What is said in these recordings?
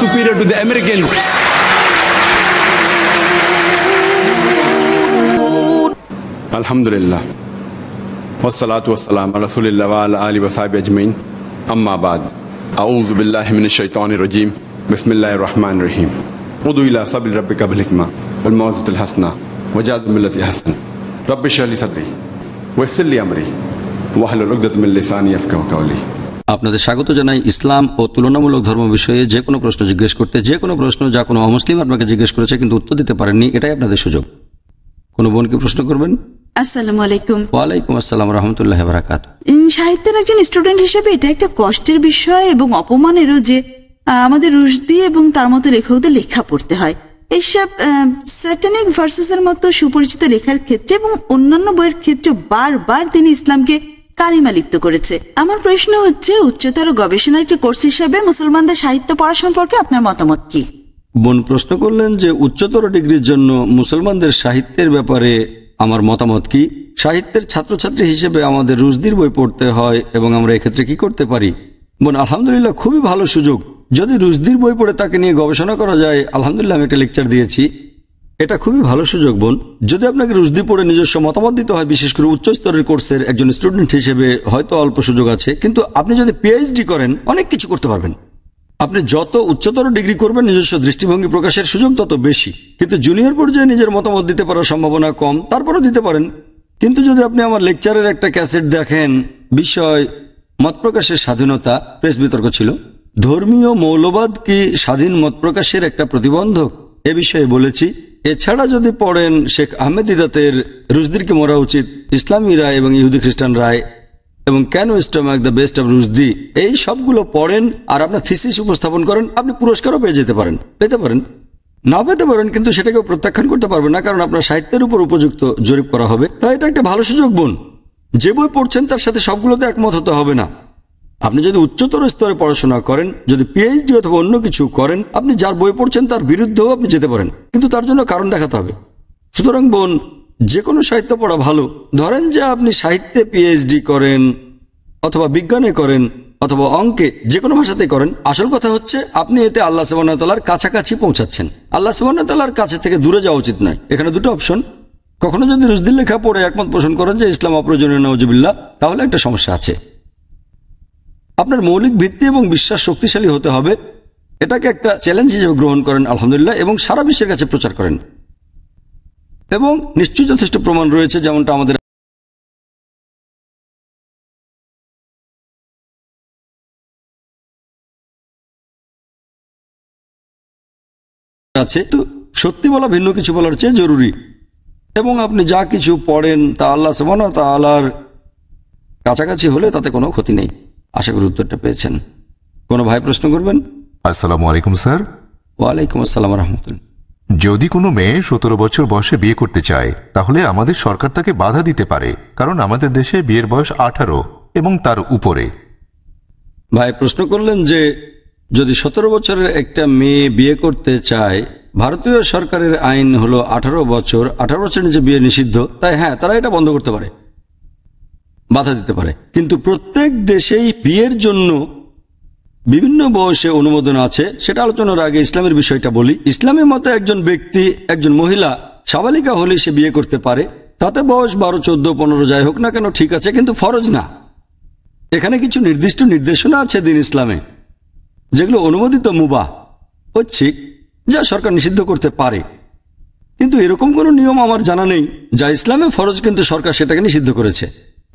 superior to the American look. الحمد لله والصلاة والسلام على رسول الله وعلى آله وصحبه أجمعين أما بعد أعوذ بالله من الشيطان الرجيم بسم الله الرحمن الرحيم ادعو إلى سبيل ربك بالحكمة والموزة الحسنة وجاد بالتي حسنة رب اشرح لي صدري ويسر لي أمري واحلل عقدة من لساني يفقهوا قولي আপনাদের স্বাগত জানাই ইসলাম ও তুলনামূলক ধর্ম বিষয়ে যে কোনো প্রশ্ন জিজ্ঞেস করতে যে কোনো প্রশ্ন যা কোনো অমুসলিম আপনাকে জিজ্ঞেস করেছে কিন্তু উত্তর দিতে পারেননি এটাই আপনাদের সুযোগ কোনো বোনকে প্রশ্ন করবেন আসসালামু আলাইকুম ওয়ালাইকুম আসসালাম সাহিত্যের একজন স্টুডেন্ট এটা একটা কষ্টের বিষয় এবং অপমানেরও যে আমাদের রুশদি এবং তার লেখা পড়তে হয় এইসব ভার্সেসের মতো সুপরিচিত লেখার ক্ষেত্রে এবং অন্যান্য বইয়ের ক্ষেত্রে বারবার তিনি ইসলামকে কালিমালিপ্ত করেছে আমার প্রশ্ন হচ্ছে উচ্চতর গবেষণা একটি কোর্স হিসেবে মুসলমানদের সাহিত্য পড়া সম্পর্কে আপনার মতামত কি বোন প্রশ্ন করলেন যে উচ্চতর ডিগ্রির জন্য মুসলমানদের সাহিত্যের ব্যাপারে আমার মতামত কি সাহিত্যের ছাত্রছাত্রী হিসেবে আমাদের রুজদির বই পড়তে হয় এবং আমরা এক্ষেত্রে কি করতে পারি বোন আলহামদুলিল্লাহ খুবই ভালো সুযোগ যদি রুজদির বই পড়ে তাকে নিয়ে গবেষণা করা যায় আলহামদুলিল্লাহ আমি একটা লেকচার দিয়েছি এটা খুবই ভালো সুযোগ বোন যদি আপনাকে রুজদি পড়ে নিজস্ব মতামত দিতে হয় বিশেষ করে উচ্চ স্তরের কোর্সের একজন স্টুডেন্ট হিসেবে হয়তো অল্প সুযোগ আছে কিন্তু আপনি যদি পিএইচডি করেন অনেক কিছু করতে পারবেন আপনি যত উচ্চতর ডিগ্রি করবেন নিজস্ব দৃষ্টিভঙ্গি প্রকাশের সুযোগ তত বেশি কিন্তু জুনিয়র পর্যায়ে নিজের মতামত দিতে পারার সম্ভাবনা কম তারপরও দিতে পারেন কিন্তু যদি আপনি আমার লেকচারের একটা ক্যাসেট দেখেন বিষয় মত প্রকাশের স্বাধীনতা প্রেস বিতর্ক ছিল ধর্মীয় মৌলবাদ কি স্বাধীন মত প্রকাশের একটা প্রতিবন্ধক এ বিষয়ে বলেছি এছাড়া যদি পড়েন শেখ আহমেদ ইদাতের রুজদিরকে মরা উচিত ইসলামী রায় এবং ইহুদি খ্রিস্টান রায় এবং কেন এক দ্য বেস্ট অফ রুজদি এই সবগুলো পড়েন আর আপনার থিসিস উপস্থাপন করেন আপনি পুরস্কারও পেয়ে যেতে পারেন পেতে পারেন না পেতে পারেন কিন্তু সেটাকেও প্রত্যাখ্যান করতে পারবেন না কারণ আপনার সাহিত্যের উপর উপযুক্ত জরিপ করা হবে তাই এটা একটা ভালো সুযোগ বোন যে বই পড়ছেন তার সাথে সবগুলোতে একমত হতে হবে না আপনি যদি উচ্চতর স্তরে পড়াশোনা করেন যদি পিএইচডি অথবা অন্য কিছু করেন আপনি যার বই পড়ছেন তার বিরুদ্ধেও আপনি যেতে পারেন কিন্তু তার জন্য কারণ দেখাতে হবে সুতরাং বোন যে কোনো সাহিত্য পড়া ভালো ধরেন যে আপনি সাহিত্যে পিএইচডি করেন অথবা বিজ্ঞানে করেন অথবা অঙ্কে যে কোনো ভাষাতে করেন আসল কথা হচ্ছে আপনি এতে আল্লাহ সাবান্নাতালার কাছাকাছি পৌঁছাচ্ছেন আল্লাহ সাবান্নাতালার কাছে থেকে দূরে যাওয়া উচিত নয় এখানে দুটো অপশন কখনো যদি রুজদিল লেখা পড়ে একমত পোষণ করেন যে ইসলাম অপ্রয়োজনীয় নজিবুল্লাহ তাহলে একটা সমস্যা আছে আপনার মৌলিক ভিত্তি এবং বিশ্বাস শক্তিশালী হতে হবে এটাকে একটা চ্যালেঞ্জ হিসেবে গ্রহণ করেন আলহামদুলিল্লাহ এবং সারা বিশ্বের কাছে প্রচার করেন এবং নিশ্চয় যথেষ্ট প্রমাণ রয়েছে যেমনটা আমাদের আছে তো সত্যি বলা ভিন্ন কিছু বলার চেয়ে জরুরি এবং আপনি যা কিছু পড়েন তা আল্লাহ সমান তা আল্লাহর কাছাকাছি হলে তাতে কোনো ক্ষতি নেই আশা করি উত্তরটা পেয়েছেন কোনো ভাই প্রশ্ন করবেন আসসালামু আলাইকুম স্যার ওয়ালাইকুম আসসালাম রহমতুল্লাহ যদি কোনো মেয়ে সতেরো বছর বয়সে বিয়ে করতে চায় তাহলে আমাদের সরকার তাকে বাধা দিতে পারে কারণ আমাদের দেশে বিয়ের বয়স আঠারো এবং তার উপরে ভাই প্রশ্ন করলেন যে যদি সতেরো বছরের একটা মেয়ে বিয়ে করতে চায় ভারতীয় সরকারের আইন হলো আঠারো বছর আঠারো বছরের যে বিয়ে নিষিদ্ধ তাই হ্যাঁ তারা এটা বন্ধ করতে পারে বাধা দিতে পারে কিন্তু প্রত্যেক দেশেই বিয়ের জন্য বিভিন্ন বয়সে অনুমোদন আছে সেটা আলোচনার আগে ইসলামের বিষয়টা বলি ইসলামের মতো একজন ব্যক্তি একজন মহিলা সাবালিকা হলে সে বিয়ে করতে পারে তাতে বয়স বারো চোদ্দ পনেরো যাই হোক না কেন ঠিক আছে কিন্তু ফরজ না এখানে কিছু নির্দিষ্ট নির্দেশনা আছে দিন ইসলামে যেগুলো অনুমোদিত মুবা ঐচ্ছিক যা সরকার নিষিদ্ধ করতে পারে কিন্তু এরকম কোনো নিয়ম আমার জানা নেই যা ইসলামে ফরজ কিন্তু সরকার সেটাকে নিষিদ্ধ করেছে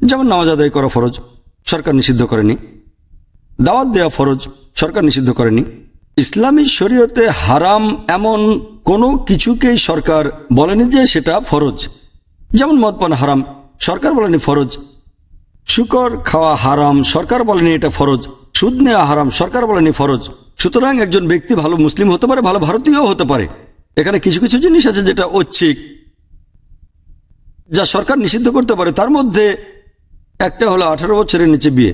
যেমন নামাজ আদায় করা ফরজ সরকার নিষিদ্ধ করেনি দাওয়াত দেওয়া ফরজ সরকার নিষিদ্ধ করেনি ইসলামী শরীয়তে হারাম এমন কোনো কিছুকেই সরকার বলেনি যে সেটা ফরজ যেমন মদপান হারাম সরকার বলেনি ফরজ শুকর খাওয়া হারাম সরকার বলেনি এটা ফরজ সুদ নেওয়া হারাম সরকার বলেনি ফরজ সুতরাং একজন ব্যক্তি ভালো মুসলিম হতে পারে ভালো ভারতীয় হতে পারে এখানে কিছু কিছু জিনিস আছে যেটা ঐচ্ছিক যা সরকার নিষিদ্ধ করতে পারে তার মধ্যে একটা হলো আঠারো বছরের নিচে বিয়ে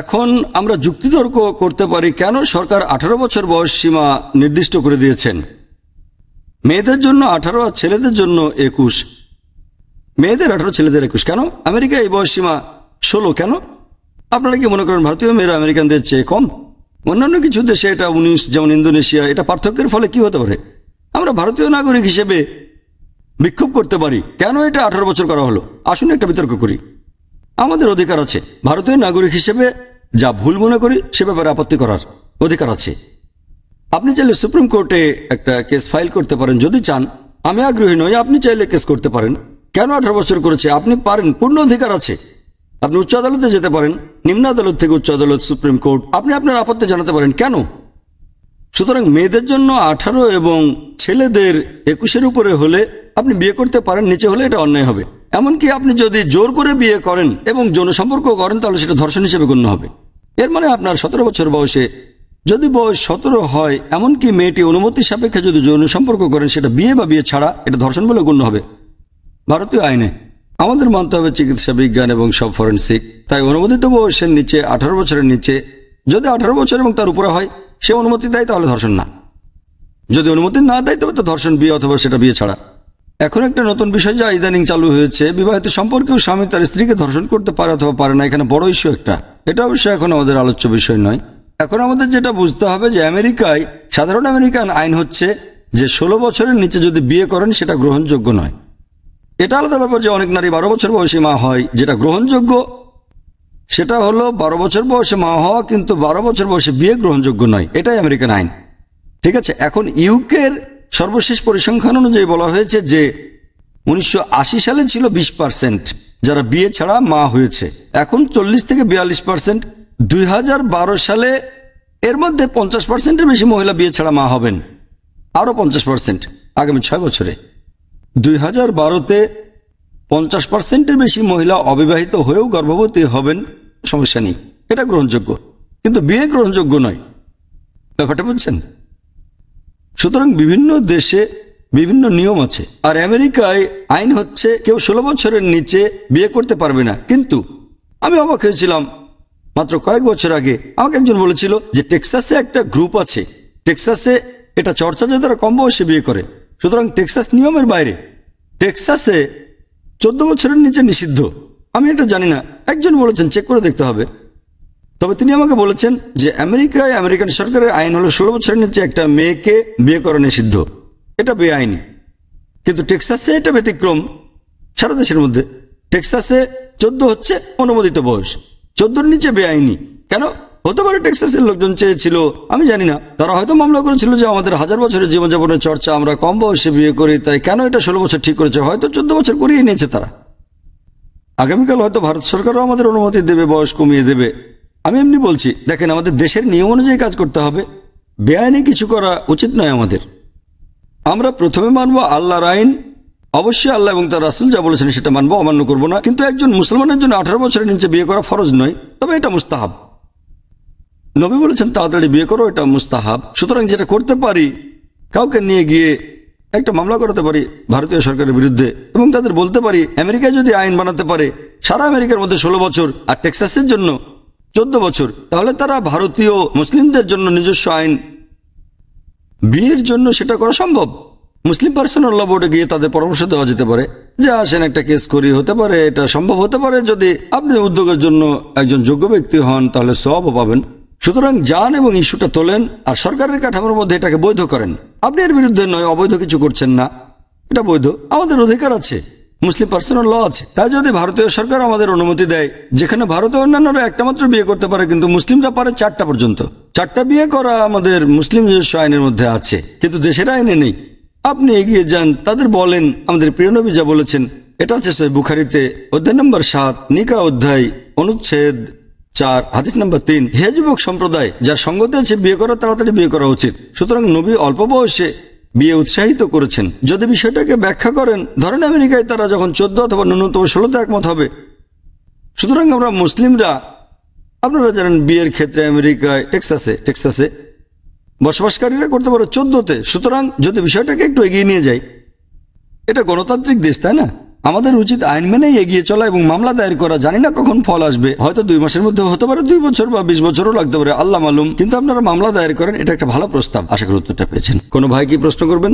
এখন আমরা যুক্তিতর্ক করতে পারি কেন সরকার আঠারো বছর বয়স সীমা নির্দিষ্ট করে দিয়েছেন মেয়েদের জন্য আঠারো আর ছেলেদের জন্য একুশ মেয়েদের আঠারো ছেলেদের একুশ কেন আমেরিকা এই বয়স সীমা ষোলো কেন আপনারা কি মনে করেন ভারতীয় মেয়েরা আমেরিকানদের চেয়ে কম অন্যান্য কিছু দেশে এটা উনিশ যেমন ইন্দোনেশিয়া এটা পার্থক্যের ফলে কি হতে পারে আমরা ভারতীয় নাগরিক হিসেবে বিক্ষোভ করতে পারি কেন এটা আঠারো বছর করা হলো আসুন একটা বিতর্ক করি আমাদের অধিকার আছে ভারতীয় নাগরিক হিসেবে যা ভুল মনে করি সে ব্যাপারে আপত্তি করার অধিকার আছে আপনি চাইলে সুপ্রিম কোর্টে একটা কেস ফাইল করতে পারেন যদি চান আমি আগ্রহী নই আপনি চাইলে কেস করতে পারেন কেন আঠারো বছর করেছে আপনি পারেন পূর্ণ অধিকার আছে আপনি উচ্চ আদালতে যেতে পারেন নিম্ন আদালত থেকে উচ্চ আদালত সুপ্রিম কোর্ট আপনি আপনার আপত্তি জানাতে পারেন কেন সুতরাং মেয়েদের জন্য আঠারো এবং ছেলেদের একুশের উপরে হলে আপনি বিয়ে করতে পারেন নিচে হলে এটা অন্যায় হবে এমনকি আপনি যদি জোর করে বিয়ে করেন এবং যৌন সম্পর্ক করেন তাহলে সেটা ধর্ষণ হিসেবে গণ্য হবে এর মানে আপনার সতেরো বছর বয়সে যদি বয়স সতেরো হয় এমনকি মেয়েটি অনুমতি সাপেক্ষে যদি যৌন সম্পর্ক করেন সেটা বিয়ে বা বিয়ে ছাড়া এটা ধর্ষণ বলে গণ্য হবে ভারতীয় আইনে আমাদের মানতে হবে চিকিৎসা বিজ্ঞান এবং সব ফরেন্সিক তাই অনুমোদিত বয়সের নিচে আঠারো বছরের নিচে যদি আঠারো বছর এবং তার উপরে হয় সে অনুমতি দেয় তাহলে ধর্ষণ না যদি অনুমতি না দেয় তবে তো ধর্ষণ বিয়ে অথবা সেটা বিয়ে ছাড়া এখন একটা নতুন বিষয় যা ইদানিং চালু হয়েছে বিবাহিত সম্পর্কেও স্বামী তার স্ত্রীকে ধর্ষণ করতে পারে অথবা পারে না এখানে বড় ইস্যু একটা এটা অবশ্য এখন আমাদের আলোচ্য বিষয় নয় এখন আমাদের যেটা বুঝতে হবে যে আমেরিকায় সাধারণ আমেরিকান আইন হচ্ছে যে ষোলো বছরের নিচে যদি বিয়ে করেন সেটা গ্রহণযোগ্য নয় এটা আলাদা ব্যাপার যে অনেক নারী বারো বছর বয়সী মা হয় যেটা গ্রহণযোগ্য সেটা হলো বারো বছর বয়সে মা হওয়া কিন্তু বারো বছর বয়সে বিয়ে গ্রহণযোগ্য নয় এটাই আমেরিকান আইন ঠিক আছে এখন ইউকের সর্বশেষ পরিসংখ্যান অনুযায়ী বলা হয়েছে যে উনিশশো সালে ছিল বিশ পার্সেন্ট যারা বিয়ে ছাড়া মা হয়েছে এখন চল্লিশ থেকে বিয়াল্লিশ পার্সেন্ট দুই সালে এর মধ্যে পঞ্চাশ পার্সেন্টের বেশি মহিলা বিয়ে ছাড়া মা হবেন আরও পঞ্চাশ পার্সেন্ট আগামী ছয় বছরে দুই হাজার বারোতে পঞ্চাশ পার্সেন্টের বেশি মহিলা অবিবাহিত হয়েও গর্ভবতী হবেন সমস্যা নেই এটা গ্রহণযোগ্য কিন্তু বিয়ে গ্রহণযোগ্য নয় ব্যাপারটা বুঝছেন সুতরাং বিভিন্ন দেশে বিভিন্ন নিয়ম আছে আর আমেরিকায় আইন হচ্ছে কেউ ষোলো বছরের নিচে বিয়ে করতে পারবে না কিন্তু আমি অবাক হয়েছিলাম মাত্র কয়েক বছর আগে আমাকে একজন বলেছিল যে টেক্সাসে একটা গ্রুপ আছে টেক্সাসে এটা চর্চা যে তারা কম বয়সে বিয়ে করে সুতরাং টেক্সাস নিয়মের বাইরে টেক্সাসে চোদ্দ বছরের নিচে নিষিদ্ধ আমি এটা জানি না একজন বলেছেন চেক করে দেখতে হবে তবে তিনি আমাকে বলেছেন যে আমেরিকায় আমেরিকান সরকারের আইন হলো ষোলো বছরের নিচে একটা মেয়েকে বিয়ে করা নিষিদ্ধ এটা বেআইনি কিন্তু টেক্সাসে এটা ব্যতিক্রম সারা দেশের মধ্যে টেক্সাসে চোদ্দ হচ্ছে অনুমোদিত বয়স চোদ্দোর নিচে বেআইনি কেন হতে পারে টেক্সাসের লোকজন চেয়েছিল আমি জানি না তারা হয়তো মামলা করেছিল যে আমাদের হাজার বছরের জীবনযাপনের চর্চা আমরা কম বয়সে বিয়ে করি তাই কেন এটা ষোলো বছর ঠিক করেছে হয়তো চোদ্দ বছর করিয়ে নিয়েছে তারা আগামীকাল হয়তো ভারত সরকারও আমাদের অনুমতি দেবে বয়স কমিয়ে দেবে আমি এমনি বলছি দেখেন আমাদের দেশের নিয়ম অনুযায়ী কাজ করতে হবে বেআইনি কিছু করা উচিত নয় আমাদের আমরা প্রথমে মানব আল্লাহর আইন অবশ্যই আল্লাহ এবং তার রাসুল যা বলেছেন সেটা মানবো অমান্য করব না কিন্তু একজন মুসলমানের জন্য আঠারো বছরের নিচে বিয়ে করা ফরজ নয় তবে এটা মুস্তাহাব নবী বলেছেন তাড়াতাড়ি বিয়ে করো এটা মুস্তাহাব সুতরাং যেটা করতে পারি কাউকে নিয়ে গিয়ে একটা মামলা করাতে পারি ভারতীয় সরকারের বিরুদ্ধে এবং তাদের বলতে পারি আমেরিকায় যদি আইন বানাতে পারে সারা আমেরিকার মধ্যে ষোলো বছর আর টেক্সাসের জন্য চোদ্দ বছর তাহলে তারা ভারতীয় মুসলিমদের জন্য নিজস্ব আইন বিয়ের জন্য সেটা করা সম্ভব মুসলিম পার্সোনাল ল বোর্ডে গিয়ে তাদের পরামর্শ দেওয়া যেতে পারে যে আসেন একটা কেস করি হতে পারে এটা সম্ভব হতে পারে যদি আপনি উদ্যোগের জন্য একজন যোগ্য ব্যক্তি হন তাহলে সবও পাবেন সুতরাং যান এবং ইস্যুটা তোলেন আর সরকারের কাঠামোর মধ্যে এটাকে বৈধ করেন আপনি এর বিরুদ্ধে নয় অবৈধ কিছু করছেন না এটা বৈধ আমাদের অধিকার আছে মুসলিম পার্সোনাল ল আছে তাই যদি ভারতীয় সরকার আমাদের অনুমতি দেয় যেখানে ভারতে অন্যান্যরা একটা মাত্র বিয়ে করতে পারে কিন্তু মুসলিমরা পারে চারটা পর্যন্ত চারটা বিয়ে করা আমাদের মুসলিম নিজস্ব আইনের মধ্যে আছে কিন্তু দেশের আইনে নেই আপনি এগিয়ে যান তাদের বলেন আমাদের প্রিয়নবী যা বলেছেন এটা আছে সৈ বুখারিতে অধ্যায় নম্বর সাত নিকা অধ্যায় অনুচ্ছেদ চার হাদিস নম্বর তিন হে যুবক সম্প্রদায় যার সঙ্গতে আছে বিয়ে করা তাড়াতাড়ি বিয়ে করা উচিত সুতরাং নবী অল্প বয়সে বিয়ে উৎসাহিত করেছেন যদি বিষয়টাকে ব্যাখ্যা করেন ধরেন আমেরিকায় তারা যখন চোদ্দ অথবা ন্যূনতম ষোলোতে একমত হবে সুতরাং আমরা মুসলিমরা আপনারা জানেন বিয়ের ক্ষেত্রে আমেরিকায় টেক্সাসে টেক্সাসে বসবাসকারীরা করতে পারে চোদ্দতে সুতরাং যদি বিষয়টাকে একটু এগিয়ে নিয়ে যাই এটা গণতান্ত্রিক দেশ তাই না আমাদের উচিত আইন মেনেই এগিয়ে চলা এবং মামলা দায়ের করা জানি না কখন ফল আসবে হয়তো দুই মাসের মধ্যে হতে পারে দুই বছর বা বিশ বছরও লাগতে পারে আল্লাহ মালুম কিন্তু আপনারা মামলা দায়ের করেন এটা একটা ভালো প্রস্তাব আশা করি উত্তরটা পেয়েছেন কোনো ভাই কি প্রশ্ন করবেন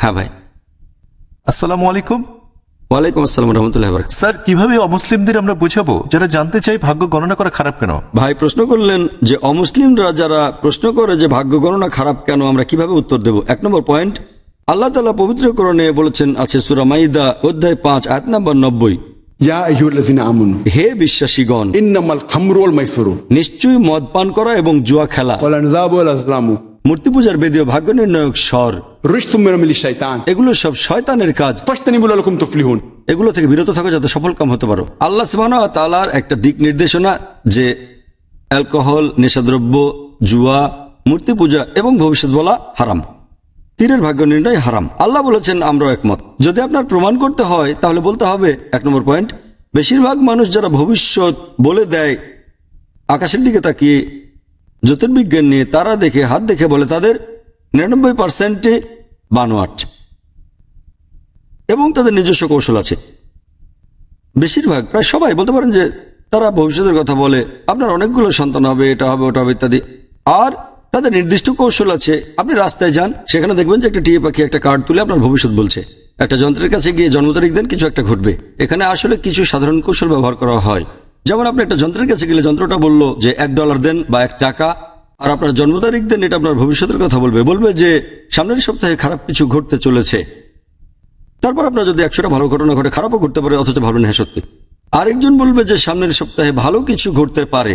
হ্যাঁ ভাই আসসালামু আলাইকুম ওয়ালাইকুম আসসালাম রহমতুল্লাহ স্যার কিভাবে অমুসলিমদের আমরা বুঝাবো যারা জানতে চাই ভাগ্য গণনা করা খারাপ কেন ভাই প্রশ্ন করলেন যে অমুসলিমরা যারা প্রশ্ন করে যে ভাগ্য গণনা খারাপ কেন আমরা কিভাবে উত্তর দেব এক নম্বর পয়েন্ট আল্লাহ তালা পবিত্রকরণে বলেছেন আছে সুরা মাইদা অধ্যায় পাঁচ আট নম্বর নব্বই হে বিশ্বাসীগণ নিশ্চয়ই মদ পান করা এবং জুয়া খেলা মূর্তি পূজার বেদীয় ভাগ্য নির্ণায়ক স্বর এগুলো সব শয়তানের কাজ এগুলো থেকে বিরত থাকো যাতে সফলকাম হতে পারো আল্লাহ তালার একটা দিক নির্দেশনা যে অ্যালকোহল নেশাদ্রব্য জুয়া মূর্তি পূজা এবং ভবিষ্যৎ বলা হারাম তীরের ভাগ্য নির্ণয় হারাম আল্লাহ বলেছেন আমরাও একমত যদি আপনার প্রমাণ করতে হয় তাহলে বলতে হবে এক নম্বর পয়েন্ট বেশিরভাগ মানুষ যারা ভবিষ্যৎ বলে দেয় আকাশের দিকে তাকিয়ে জ্যোতির্বিজ্ঞান নিয়ে তারা দেখে হাত দেখে বলে তাদের নিরানব্বই পার্সেন্টে বানোয়াট এবং তাদের নিজস্ব কৌশল আছে বেশিরভাগ প্রায় সবাই বলতে পারেন যে তারা ভবিষ্যতের কথা বলে আপনার অনেকগুলো সন্তান হবে এটা হবে ওটা হবে ইত্যাদি আর তাদের নির্দিষ্ট কৌশল আছে আপনি রাস্তায় যান সেখানে দেখবেন যে একটা টিয়ে পাখি একটা কার্ড তুলে আপনার ভবিষ্যৎ বলছে একটা যন্ত্রের কাছে গিয়ে জন্ম তারিখ দেন কিছু একটা ঘটবে এখানে আসলে কিছু সাধারণ কৌশল ব্যবহার করা হয় যেমন আপনি একটা যন্ত্রের কাছে গেলে যন্ত্রটা বলল যে এক ডলার দেন বা এক টাকা আর আপনার জন্ম তারিখ দেন এটা আপনার ভবিষ্যতের কথা বলবে বলবে যে সামনের সপ্তাহে খারাপ কিছু ঘটতে চলেছে তারপর আপনার যদি একশোটা ভালো ঘটনা ঘটে খারাপও ঘটতে পারে অথচ ভালো হ্যাঁ সত্যি আরেকজন বলবে যে সামনের সপ্তাহে ভালো কিছু ঘটতে পারে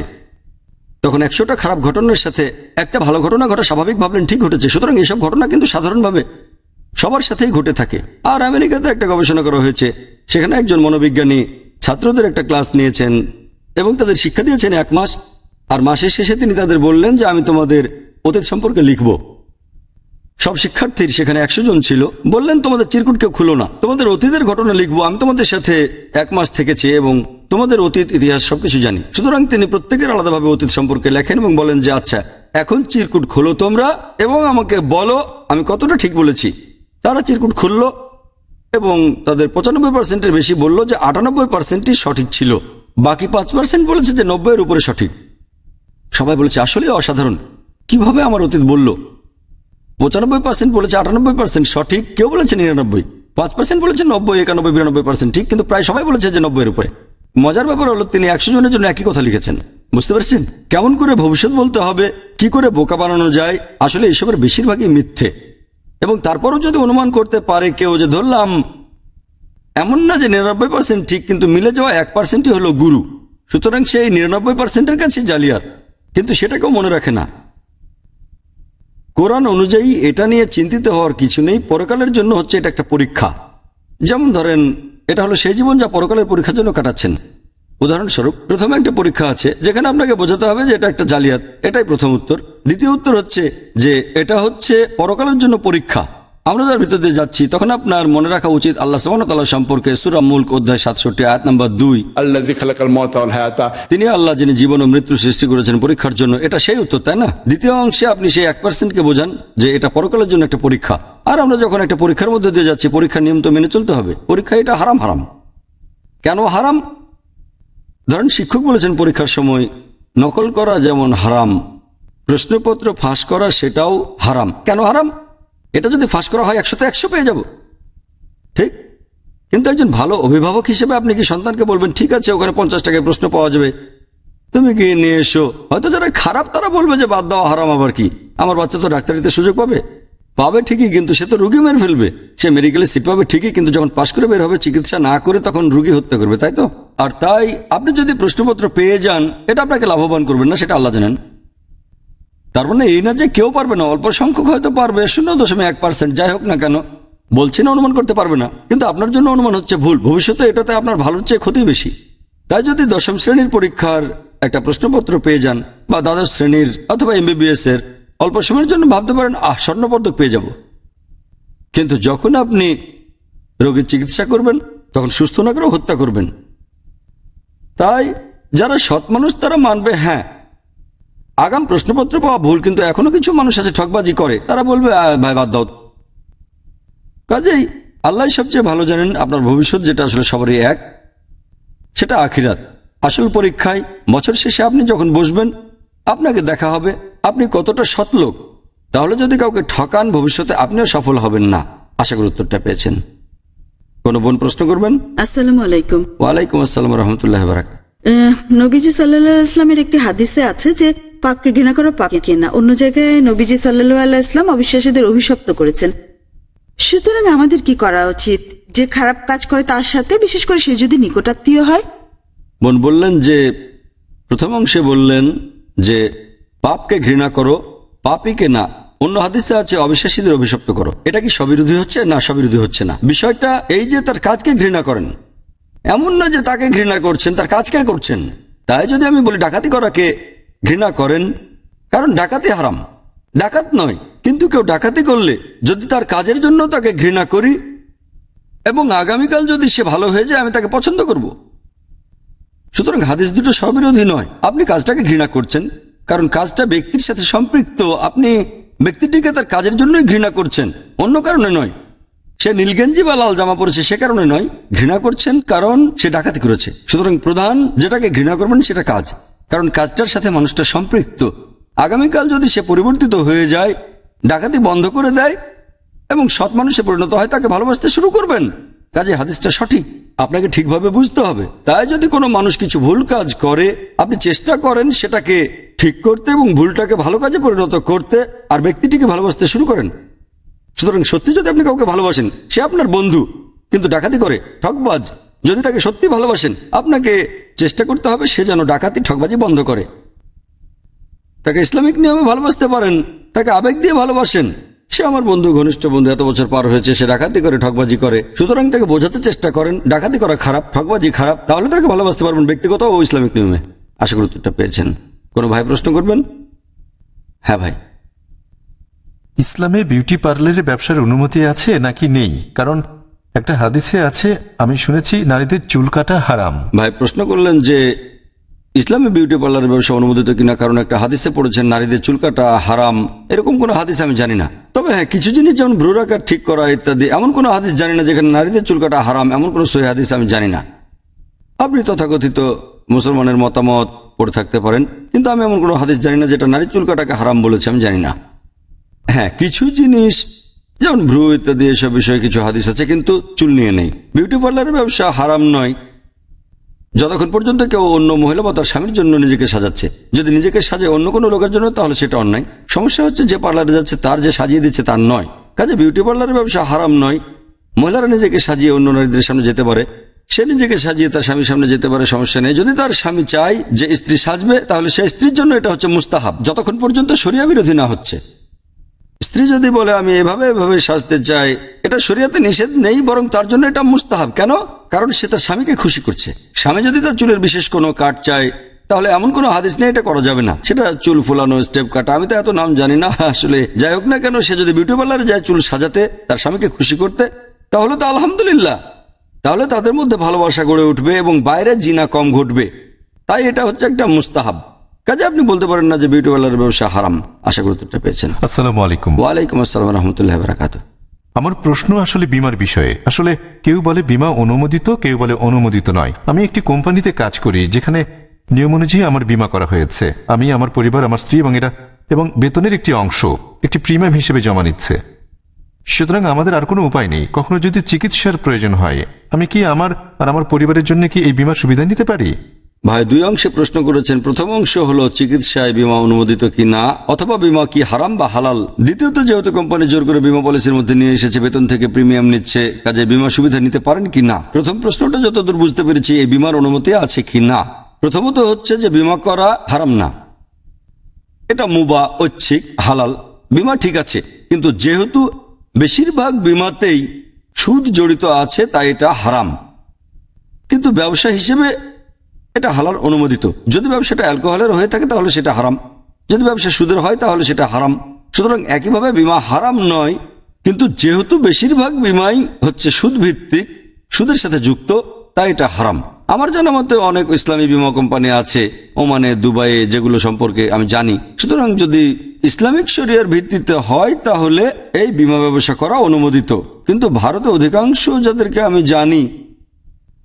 তখন একশোটা খারাপ ঘটনার সাথে একটা ভালো ঘটনা ঘটা স্বাভাবিক ভাবলেন ঠিক ঘটেছে সুতরাং এসব ঘটনা কিন্তু সাধারণভাবে সবার সাথেই ঘটে থাকে আর আমেরিকাতে একটা গবেষণা করা হয়েছে সেখানে একজন মনোবিজ্ঞানী ছাত্রদের একটা ক্লাস নিয়েছেন এবং তাদের শিক্ষা দিয়েছেন এক মাস আর মাসের শেষে তিনি তাদের বললেন যে আমি তোমাদের অতীত সম্পর্কে লিখব সব শিক্ষার্থীর সেখানে একশো জন ছিল বললেন তোমাদের চিরকুট কেউ খুলো না তোমাদের অতীতের ঘটনা লিখবো আমি তোমাদের সাথে এক মাস থেকেছি এবং তোমাদের অতীত ইতিহাস সবকিছু জানি সুতরাং তিনি প্রত্যেকের আলাদাভাবে অতীত সম্পর্কে লেখেন এবং বলেন যে আচ্ছা এখন চিরকুট খোলো তোমরা এবং আমাকে বলো আমি কতটা ঠিক বলেছি তারা চিরকুট খুলল এবং তাদের পঁচানব্বই পার্সেন্টের বেশি বলল যে আটানব্বই পার্সেন্টই সঠিক ছিল বাকি পাঁচ পার্সেন্ট বলেছে যে নব্বইয়ের উপরে সঠিক সবাই বলেছে আসলে অসাধারণ কিভাবে আমার অতীত বলল পঁচানব্বই পার্সেন্ট বলেছে আটানব্বই পার্সেন্ট সঠিক কেউ বলেছে নিরানব্বই পাঁচ পার্সেন্ট বলেছে নব্বই একানব্বই বিরানব্বই পার্সেন্ট ঠিক কিন্তু প্রায় সবাই বলেছে যে নব্বইয়ের উপরে মজার ব্যাপার হলো তিনি একশো জনের জন্য একই কথা লিখেছেন বুঝতে পারছেন কেমন করে ভবিষ্যৎ বলতে হবে কি করে বোকা বানানো যায় আসলে এসবের বেশিরভাগই মিথ্যে এবং তারপরও যদি অনুমান করতে পারে কেউ যে ধরলাম এমন না যে নিরানব্বই পার্সেন্ট ঠিক কিন্তু মিলে যাওয়া এক পার্সেন্টই হলো গুরু সুতরাং সেই নিরানব্বই পার্সেন্টের কাছে জালিয়ার কিন্তু সেটাকেও মনে রাখে না কোরআন অনুযায়ী এটা নিয়ে চিন্তিত হওয়ার কিছু নেই পরকালের জন্য হচ্ছে এটা একটা পরীক্ষা যেমন ধরেন এটা হলো সেই জীবন যা পরকালের পরীক্ষার জন্য কাটাচ্ছেন উদাহরণস্বরূপ প্রথমে একটা পরীক্ষা আছে যেখানে আপনাকে বোঝাতে হবে যে এটা একটা জালিয়াত এটাই প্রথম উত্তর দ্বিতীয় উত্তর হচ্ছে যে এটা হচ্ছে পরকালের জন্য পরীক্ষা আমরা যার ভিতর দিয়ে যাচ্ছি তখন আপনার মনে রাখা উচিত আল্লাহ সোহানতাল্লাহ সম্পর্কে সুরা মুল্ক অধ্যায় সাতষট্টি আয়াত নম্বর দুই আল্লাহ হায়াতা তিনি আল্লাহ যিনি জীবন ও মৃত্যু সৃষ্টি করেছেন পরীক্ষার জন্য এটা সেই উত্তর তাই না দ্বিতীয় অংশে আপনি সেই এক পার্সেন্টকে বোঝান যে এটা পরকালের জন্য একটা পরীক্ষা আর আমরা যখন একটা পরীক্ষার মধ্যে দিয়ে যাচ্ছি পরীক্ষার নিয়ম তো মেনে চলতে হবে পরীক্ষা এটা হারাম হারাম কেন হারাম ধরেন শিক্ষক বলেছেন পরীক্ষার সময় নকল করা যেমন হারাম প্রশ্নপত্র ফাঁস করা সেটাও হারাম কেন হারাম এটা যদি ফাঁস করা হয় একশোতে একশো পেয়ে যাব ঠিক কিন্তু একজন ভালো অভিভাবক হিসেবে আপনি কি সন্তানকে বলবেন ঠিক আছে ওখানে পঞ্চাশ টাকায় প্রশ্ন পাওয়া যাবে তুমি গিয়ে নিয়ে এসো হয়তো যারা খারাপ তারা বলবে যে বাদ দেওয়া হারাম আবার কি আমার বাচ্চা তো ডাক্তারিতে সুযোগ পাবে পাবে ঠিকই কিন্তু সে তো রুগী মেরে ফেলবে সে মেডিকেলে সিট পাবে ঠিকই কিন্তু যখন পাস করে বের হবে চিকিৎসা না করে তখন রুগী হত্যা করবে তাই তো আর তাই আপনি যদি প্রশ্নপত্র পেয়ে যান এটা আপনাকে লাভবান করবেন না সেটা আল্লাহ জানেন তার মানে এই না যে কেউ পারবে না অল্প সংখ্যক হয়তো পারবে শূন্য দশমিক এক পার্সেন্ট যাই হোক না কেন বলছি না অনুমান করতে পারবে না কিন্তু আপনার জন্য অনুমান হচ্ছে ভুল ভবিষ্যতে এটাতে আপনার ভালোর চেয়ে ক্ষতি বেশি তাই যদি দশম শ্রেণীর পরীক্ষার একটা প্রশ্নপত্র পেয়ে যান বা দ্বাদশ শ্রেণীর অথবা এমবিবিএস এর অল্প সময়ের জন্য ভাবতে পারেন আহ স্বর্ণপদক পেয়ে যাব কিন্তু যখন আপনি রোগীর চিকিৎসা করবেন তখন সুস্থ না করেও হত্যা করবেন তাই যারা সৎ মানুষ তারা মানবে হ্যাঁ আগাম প্রশ্নপত্র পাওয়া ভুল কিন্তু এখনও কিছু মানুষ আছে ঠকবাজি করে তারা বলবে ভাই বাদ দাও কাজেই আল্লাহ সবচেয়ে ভালো জানেন আপনার ভবিষ্যৎ যেটা আসলে সবারই এক সেটা আখিরাত আসল পরীক্ষায় বছর শেষে আপনি যখন বসবেন আপনাকে দেখা হবে আপনি কতটা সৎ লোক তাহলে যদি কাউকে ঠকান ভবিষ্যতে আপনিও সফল হবেন না আশা করি উত্তরটা পেয়েছেন কোনো বোন প্রশ্ন করবেন আসসালামু আলাইকুম ওয়ালাইকুম আসসালাম রহমতুল্লাহ নবীজি সাল্লাহ ইসলামের একটি হাদিসে আছে যে পাপকে ঘৃণা করা পাপ না অন্য জায়গায় নবীজি সাল্লু আল্লাহ ইসলাম অবিশ্বাসীদের অভিশপ্ত করেছেন সুতরাং আমাদের কি করা উচিত যে খারাপ কাজ করে তার সাথে বিশেষ করে সে যদি নিকটাত্মীয় হয় বোন বললেন যে প্রথম অংশে বললেন যে পাপকে ঘৃণা করো পাপিকে না অন্য হাদিসে আছে অবিশ্বাসীদের অভিশপ্ত করো এটা কি সবিরোধী হচ্ছে না সবিরোধী হচ্ছে না বিষয়টা এই যে তার কাজকে ঘৃণা করেন এমন না যে তাকে ঘৃণা করছেন তার কাজকে করছেন তাই যদি আমি বলি ডাকাতি করাকে ঘৃণা করেন কারণ ডাকাতি হারাম ডাকাত নয় কিন্তু কেউ ডাকাতি করলে যদি তার কাজের জন্য তাকে ঘৃণা করি এবং আগামীকাল যদি সে ভালো হয়ে যায় আমি তাকে পছন্দ করব সুতরাং হাদিস দুটো স্ববিরোধী নয় আপনি কাজটাকে ঘৃণা করছেন কারণ কাজটা ব্যক্তির সাথে সম্পৃক্ত আপনি ব্যক্তিটিকে তার কাজের জন্যই ঘৃণা করছেন অন্য কারণে নয় সে নীলগেঞ্জি বা লাল জামা পরেছে সে কারণে নয় ঘৃণা করছেন কারণ সে ডাকাতি করেছে সুতরাং প্রধান যেটাকে ঘৃণা করবেন সেটা কাজ কারণ কাজটার সাথে মানুষটা সম্পৃক্ত আগামীকাল যদি সে পরিবর্তিত হয়ে যায় ডাকাতি বন্ধ করে দেয় এবং সৎ মানুষে পরিণত হয় তাকে ভালোবাসতে শুরু করবেন কাজে হাদিসটা সঠিক আপনাকে ঠিকভাবে বুঝতে হবে তাই যদি কোনো মানুষ কিছু ভুল কাজ করে আপনি চেষ্টা করেন সেটাকে ঠিক করতে এবং ভুলটাকে ভালো কাজে পরিণত করতে আর ব্যক্তিটিকে ভালোবাসতে শুরু করেন সুতরাং সত্যি যদি আপনি কাউকে ভালোবাসেন সে আপনার বন্ধু কিন্তু ডাকাতি করে ঠকবাজ যদি তাকে সত্যি ভালোবাসেন আপনাকে চেষ্টা করতে হবে সে যেন ডাকাতি ঠকবাজি বন্ধ করে তাকে ইসলামিক নিয়মে ভালোবাসতে পারেন তাকে আবেগ দিয়ে ভালোবাসেন সে আমার বন্ধু ঘনিষ্ঠ বন্ধু এত বছর পার হয়েছে সে ডাকাতি করে ঠকবাজি করে সুতরাং তাকে বোঝাতে চেষ্টা করেন ডাকাতি করা খারাপ ঠকবাজি খারাপ তাহলে তাকে ভালোবাসতে পারবেন ব্যক্তিগত ও ইসলামিক নিয়মে আশা করি উত্তরটা পেয়েছেন কোনো ভাই প্রশ্ন করবেন হ্যাঁ ভাই ইসলামে বিউটি পার্লারের ব্যবসার অনুমতি আছে নাকি নেই কারণ একটা হাদিসে আছে আমি শুনেছি নারীদের চুল কাটা হারাম ভাই প্রশ্ন করলেন যে ইসলামী বিউটি পার্লারের ব্যবসা অনুমোদিত কিনা কারণ একটা হাদিসে পড়েছেন নারীদের চুল কাটা হারাম এরকম কোনো হাদিস আমি জানি না তবে হ্যাঁ কিছু জিনিস যেমন ব্রুরাকার ঠিক করা ইত্যাদি এমন কোনো হাদিস জানি না যেখানে নারীদের চুল কাটা হারাম এমন কোনো সহি হাদিস আমি জানি না আপনি তথাকথিত মুসলমানের মতামত পড়ে থাকতে পারেন কিন্তু আমি এমন কোনো হাদিস জানি না যেটা নারী চুল কাটাকে হারাম বলেছে আমি জানি না হ্যাঁ কিছু জিনিস যেমন ভ্রু ইত্যাদি এসব বিষয়ে কিছু হাদিস আছে কিন্তু চুল নিয়ে নেই বিউটি পার্লারের ব্যবসা হারাম নয় যতক্ষণ পর্যন্ত কেউ অন্য মহিলা বা তার স্বামীর জন্য নিজেকে সাজাচ্ছে যদি নিজেকে সাজে অন্য কোনো লোকের জন্য তাহলে সেটা অন্যায় সমস্যা হচ্ছে যে পার্লারে যাচ্ছে তার যে সাজিয়ে দিচ্ছে তার নয় কাজে বিউটি পার্লারের ব্যবসা হারাম নয় মহিলারা নিজেকে সাজিয়ে অন্য নারীদের সামনে যেতে পারে সে নিজেকে সাজিয়ে তার স্বামীর সামনে যেতে পারে সমস্যা নেই যদি তার স্বামী চায় যে স্ত্রী সাজবে তাহলে সে স্ত্রীর জন্য এটা হচ্ছে মুস্তাহাব যতক্ষণ পর্যন্ত সরিয়া বিরোধী না হচ্ছে স্ত্রী যদি বলে আমি এভাবে এভাবে সাজতে চাই এটা শরীয়তে নিষেধ নেই বরং তার জন্য এটা মুস্তাহাব কেন কারণ সে তার স্বামীকে খুশি করছে স্বামী যদি তার চুলের বিশেষ কোনো কাট চায় তাহলে এমন কোনো হাদিস নেই এটা করা যাবে না সেটা চুল ফুলানো স্টেপ কাটা আমি তো এত নাম জানি না আসলে যাই হোক না কেন সে যদি বিউটি পার্লারে যায় চুল সাজাতে তার স্বামীকে খুশি করতে তাহলে তো আলহামদুলিল্লাহ তাহলে তাদের মধ্যে ভালোবাসা গড়ে উঠবে এবং বাইরে জিনা কম ঘটবে তাই এটা হচ্ছে একটা মুস্তাহাব কাজে আপনি বলতে পারেন না যে বিউটি পার্লারের ব্যবসা হারাম আশা করি উত্তরটা পেয়েছেন আসসালামু আলাইকুম ওয়ালাইকুম আসসালাম রহমতুল্লাহ বারাকাতু আমার প্রশ্ন আসলে বিমার বিষয়ে আসলে কেউ বলে বিমা অনুমোদিত কেউ বলে অনুমোদিত নয় আমি একটি কোম্পানিতে কাজ করি যেখানে নিয়ম অনুযায়ী আমার বিমা করা হয়েছে আমি আমার পরিবার আমার স্ত্রী এবং এরা এবং বেতনের একটি অংশ একটি প্রিমিয়াম হিসেবে জমা নিচ্ছে সুতরাং আমাদের আর কোনো উপায় নেই কখনো যদি চিকিৎসার প্রয়োজন হয় আমি কি আমার আর আমার পরিবারের জন্য কি এই বিমার সুবিধা নিতে পারি ভাই দুই অংশে প্রশ্ন করেছেন প্রথম অংশ হলো চিকিৎসায় বিমা অনুমোদিত কি না অথবা বিমা কি হারাম বা হালাল দ্বিতীয়ত যেহেতু কোম্পানি জোর করে বিমা পলিসির মধ্যে নিয়ে এসেছে বেতন থেকে প্রিমিয়াম নিচ্ছে কাজে বিমা সুবিধা নিতে পারেন কি না প্রথম প্রশ্নটা যতদূর বুঝতে পেরেছি এই বিমার অনুমতি আছে কি না প্রথমত হচ্ছে যে বিমা করা হারাম না এটা মুবা ঐচ্ছিক হালাল বিমা ঠিক আছে কিন্তু যেহেতু বেশিরভাগ বিমাতেই সুদ জড়িত আছে তাই এটা হারাম কিন্তু ব্যবসা হিসেবে এটা হালাল অনুমোদিত যদি ব্যবসাটা অ্যালকোহলের হয়ে থাকে তাহলে সেটা হারাম যদি ব্যবসা সুদের হয় তাহলে সেটা হারাম সুতরাং একইভাবে বিমা হারাম নয় কিন্তু যেহেতু বেশিরভাগ বিমাই হচ্ছে সুদ ভিত্তিক সুদের সাথে যুক্ত তাই এটা হারাম আমার জানা মতে অনেক ইসলামী বিমা কোম্পানি আছে ওমানে দুবাইয়ে যেগুলো সম্পর্কে আমি জানি সুতরাং যদি ইসলামিক শরিয়ার ভিত্তিতে হয় তাহলে এই বিমা ব্যবসা করা অনুমোদিত কিন্তু ভারতে অধিকাংশ যাদেরকে আমি জানি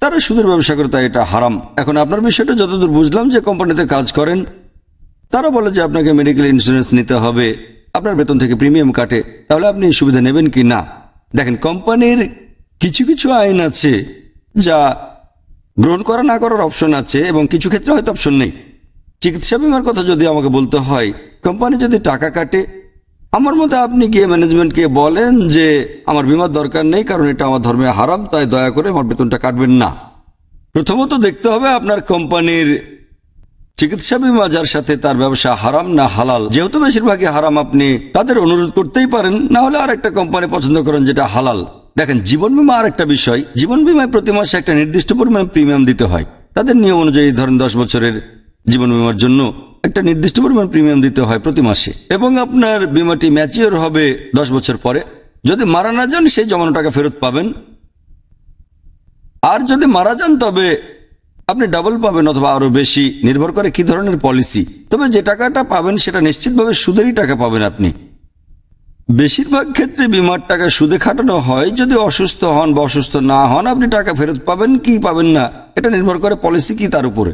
তারা সুদের ব্যবসা করে তাই এটা হারাম এখন আপনার বিষয়টা যতদূর বুঝলাম যে কোম্পানিতে কাজ করেন তারা বলে যে আপনাকে মেডিকেল ইন্স্যুরেন্স নিতে হবে আপনার বেতন থেকে প্রিমিয়াম কাটে তাহলে আপনি সুবিধা নেবেন কি না দেখেন কোম্পানির কিছু কিছু আইন আছে যা গ্রহণ করা না করার অপশন আছে এবং কিছু ক্ষেত্রে হয়তো অপশন নেই চিকিৎসা বিমার কথা যদি আমাকে বলতে হয় কোম্পানি যদি টাকা কাটে আমার মতে আপনি গিয়ে ম্যানেজমেন্টকে বলেন যে আমার বিমার দরকার নেই কারণ এটা আমার ধর্মে হারাম তাই দয়া করে আমার বেতনটা কাটবেন না প্রথমত দেখতে হবে আপনার কোম্পানির চিকিৎসা বিমা যার সাথে তার ব্যবসা হারাম না হালাল যেহেতু বেশিরভাগই হারাম আপনি তাদের অনুরোধ করতেই পারেন না হলে আর একটা কোম্পানি পছন্দ করেন যেটা হালাল দেখেন জীবন বিমা আর একটা বিষয় জীবন বিমায় প্রতি মাসে একটা নির্দিষ্ট পরিমাণ প্রিমিয়াম দিতে হয় তাদের নিয়ম অনুযায়ী ধরেন দশ বছরের জীবন বিমার জন্য একটা নির্দিষ্ট পরিমাণ প্রিমিয়াম দিতে হয় প্রতি মাসে এবং আপনার বিমাটি ম্যাচিওর হবে দশ বছর পরে যদি মারা না যান সেই জমানো টাকা ফেরত পাবেন আর যদি মারা যান তবে আপনি ডাবল পাবেন অথবা আরও বেশি নির্ভর করে কি ধরনের পলিসি তবে যে টাকাটা পাবেন সেটা নিশ্চিতভাবে সুদেরই টাকা পাবেন আপনি বেশিরভাগ ক্ষেত্রে বিমার টাকা সুদে খাটানো হয় যদি অসুস্থ হন বা অসুস্থ না হন আপনি টাকা ফেরত পাবেন কি পাবেন না এটা নির্ভর করে পলিসি কি তার উপরে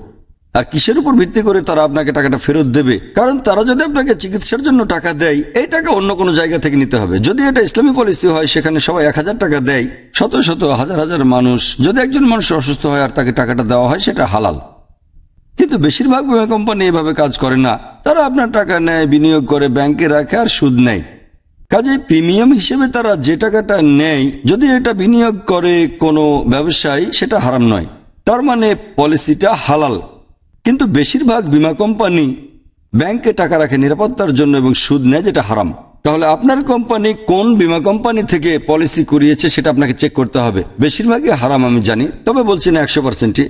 আর কিসের উপর ভিত্তি করে তারা আপনাকে টাকাটা ফেরত দেবে কারণ তারা যদি আপনাকে চিকিৎসার জন্য টাকা দেয় এই টাকা অন্য কোনো জায়গা থেকে নিতে হবে যদি এটা ইসলামী পলিসি হয় সেখানে সবাই এক হাজার টাকা দেয় শত শত হাজার হাজার মানুষ যদি একজন মানুষ অসুস্থ হয় আর তাকে টাকাটা দেওয়া হয় সেটা হালাল কিন্তু বেশিরভাগ বিমা কোম্পানি এভাবে কাজ করে না তারা আপনার টাকা নেয় বিনিয়োগ করে ব্যাংকে রাখে আর সুদ নেয় কাজে প্রিমিয়াম হিসেবে তারা যে টাকাটা নেয় যদি এটা বিনিয়োগ করে কোনো ব্যবসায়ী সেটা হারাম নয় তার মানে পলিসিটা হালাল কিন্তু বেশিরভাগ বিমা কোম্পানি ব্যাংকে টাকা রাখে নিরাপত্তার জন্য এবং সুদ নেয় যেটা হারাম তাহলে আপনার কোম্পানি কোন বিমা কোম্পানি থেকে পলিসি করিয়েছে সেটা আপনাকে চেক করতে হবে বেশিরভাগই হারাম আমি জানি তবে বলছি না একশো পার্সেন্টই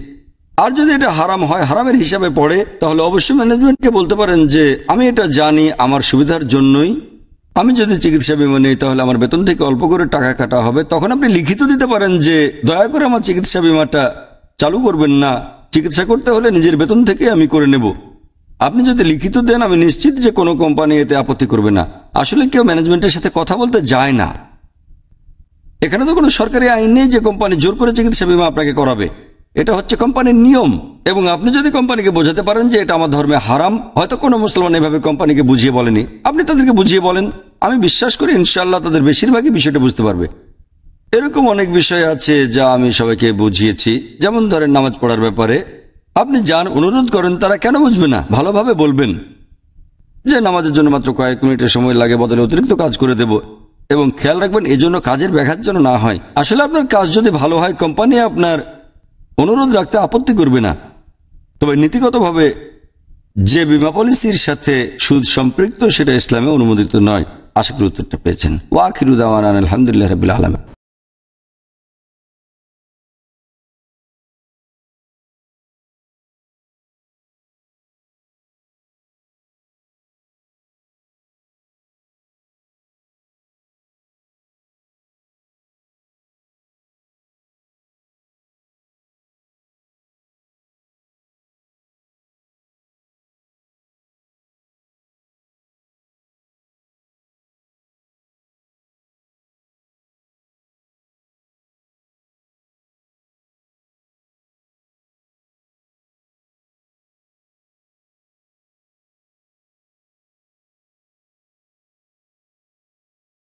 আর যদি এটা হারাম হয় হারামের হিসাবে পড়ে তাহলে অবশ্যই ম্যানেজমেন্টকে বলতে পারেন যে আমি এটা জানি আমার সুবিধার জন্যই আমি যদি চিকিৎসা বিমা নিই তাহলে আমার বেতন থেকে অল্প করে টাকা কাটা হবে তখন আপনি লিখিত দিতে পারেন যে দয়া করে আমার চিকিৎসা বিমাটা চালু করবেন না চিকিৎসা করতে হলে নিজের বেতন থেকে আমি করে নেব আপনি যদি লিখিত দেন আমি নিশ্চিত যে কোনো কোম্পানি এতে আপত্তি করবে না আসলে কেউ ম্যানেজমেন্টের সাথে কথা বলতে যায় না এখানে তো কোনো সরকারি আইন নেই যে কোম্পানি জোর করে চিকিৎসা বিমা আপনাকে করাবে এটা হচ্ছে কোম্পানির নিয়ম এবং আপনি যদি কোম্পানিকে বোঝাতে পারেন যে এটা আমার ধর্মে হারাম হয়তো কোনো মুসলমান এভাবে কোম্পানিকে বুঝিয়ে বলেনি আপনি তাদেরকে বুঝিয়ে বলেন আমি বিশ্বাস করি ইনশাল্লাহ তাদের বেশিরভাগই বিষয়টা বুঝতে পারবে এরকম অনেক বিষয় আছে যা আমি সবাইকে বুঝিয়েছি যেমন ধরেন নামাজ পড়ার ব্যাপারে আপনি যান অনুরোধ করেন তারা কেন বুঝবে না ভালোভাবে বলবেন যে নামাজের জন্য মাত্র কয়েক মিনিটের সময় লাগে বদলে অতিরিক্ত কাজ করে দেব এবং খেয়াল রাখবেন এই জন্য কাজের ব্যাঘাত যেন না হয় আসলে আপনার কাজ যদি ভালো হয় কোম্পানি আপনার অনুরোধ রাখতে আপত্তি করবে না তবে নীতিগতভাবে যে বিমা পলিসির সাথে সুদ সম্পৃক্ত সেটা ইসলামে অনুমোদিত নয় আশা করি উত্তরটা পেয়েছেন ওয়াকিরুদ্দাওয়ান আলহামদুলিল্লাহ রবিল আলম